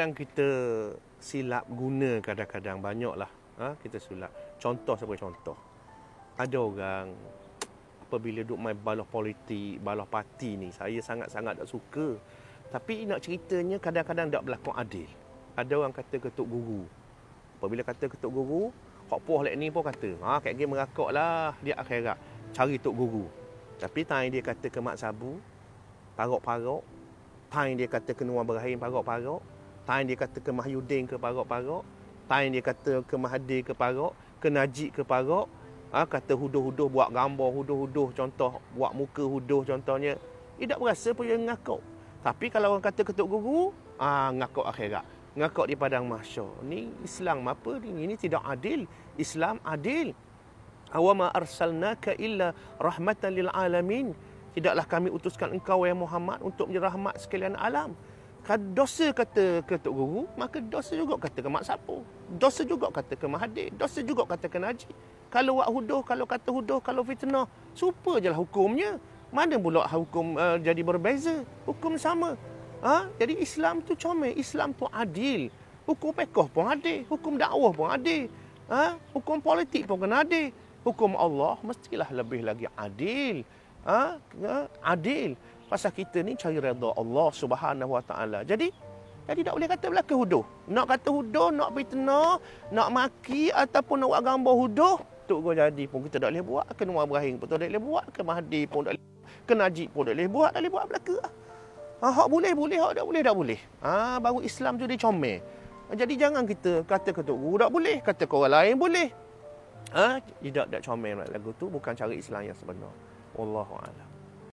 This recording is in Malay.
kadang-kadang kita silap guna kadang-kadang banyaklah ha? kita silap contoh sebagai contoh ada orang apabila duk main balah politik balah parti ni saya sangat-sangat tak suka tapi nak ceritanya kadang-kadang tak berlaku adil ada orang kata ketuk guru apabila kata ketuk guru kok poh lek ni pun kata ha kat game merakaklah dia akhirat cari tok guru tapi tai dia kata ke mak sabu parok-parok tai dia kata ke nuan berahim parok-parok Time dia kata ke Mahyudin ke Parok-Parok. Time dia kata ke Mahdi ke Parok. Ke Najib ke Parok. Ha, kata huduh-huduh buat gambar huduh-huduh contoh. Buat muka huduh contohnya. Dia tak berasa pun dia ngakuk. Tapi kalau orang kata ketuk guru, ah ha, ngakuk akhirat. Ngakuk di padang mahsyar. Ini Islam apa ni? Ini tidak adil. Islam adil. Awama arsalnaka illa rahmatan lil alamin. Tidaklah kami utuskan engkau yang Muhammad untuk menjadi rahmat sekalian alam dosa kata ke Tok Guru, maka dosa juga kata ke Mak Sapu. Dosa juga kata ke Mahathir. Dosa juga kata ke Naji. Kalau buat huduh, kalau kata huduh, kalau fitnah, super je lah hukumnya. Mana pula hukum uh, jadi berbeza? Hukum sama. Ha? Jadi Islam tu comel. Islam tu adil. Hukum pekoh pun adil. Hukum dakwah pun adil. Ha? Hukum politik pun kena adil. Hukum Allah mestilah lebih lagi adil. Ha? ha? Adil pasal kita ni cari redha Allah Subhanahu Wa Taala. Jadi jadi tak boleh kata belaka huduh. Nak kata huduh, nak fitnah, nak maki ataupun nak buat gambar huduh, tok gua jadi pun kita tak boleh buat. Ke Nur Ibrahim pun tak boleh buat, ke Mahdi pun tak boleh. Ke Najib pun tak boleh buat, tak boleh buat belaka. Ah, ha, hak boleh, boleh, hak tak boleh, tak boleh. Ah, ha, baru Islam tu dia comel. Jadi jangan kita kata ke tok guru tak boleh, kata kau orang lain boleh. Ah, ha, tidak tak comel lagu tu bukan cara Islam yang sebenar. Wallahu a'lam.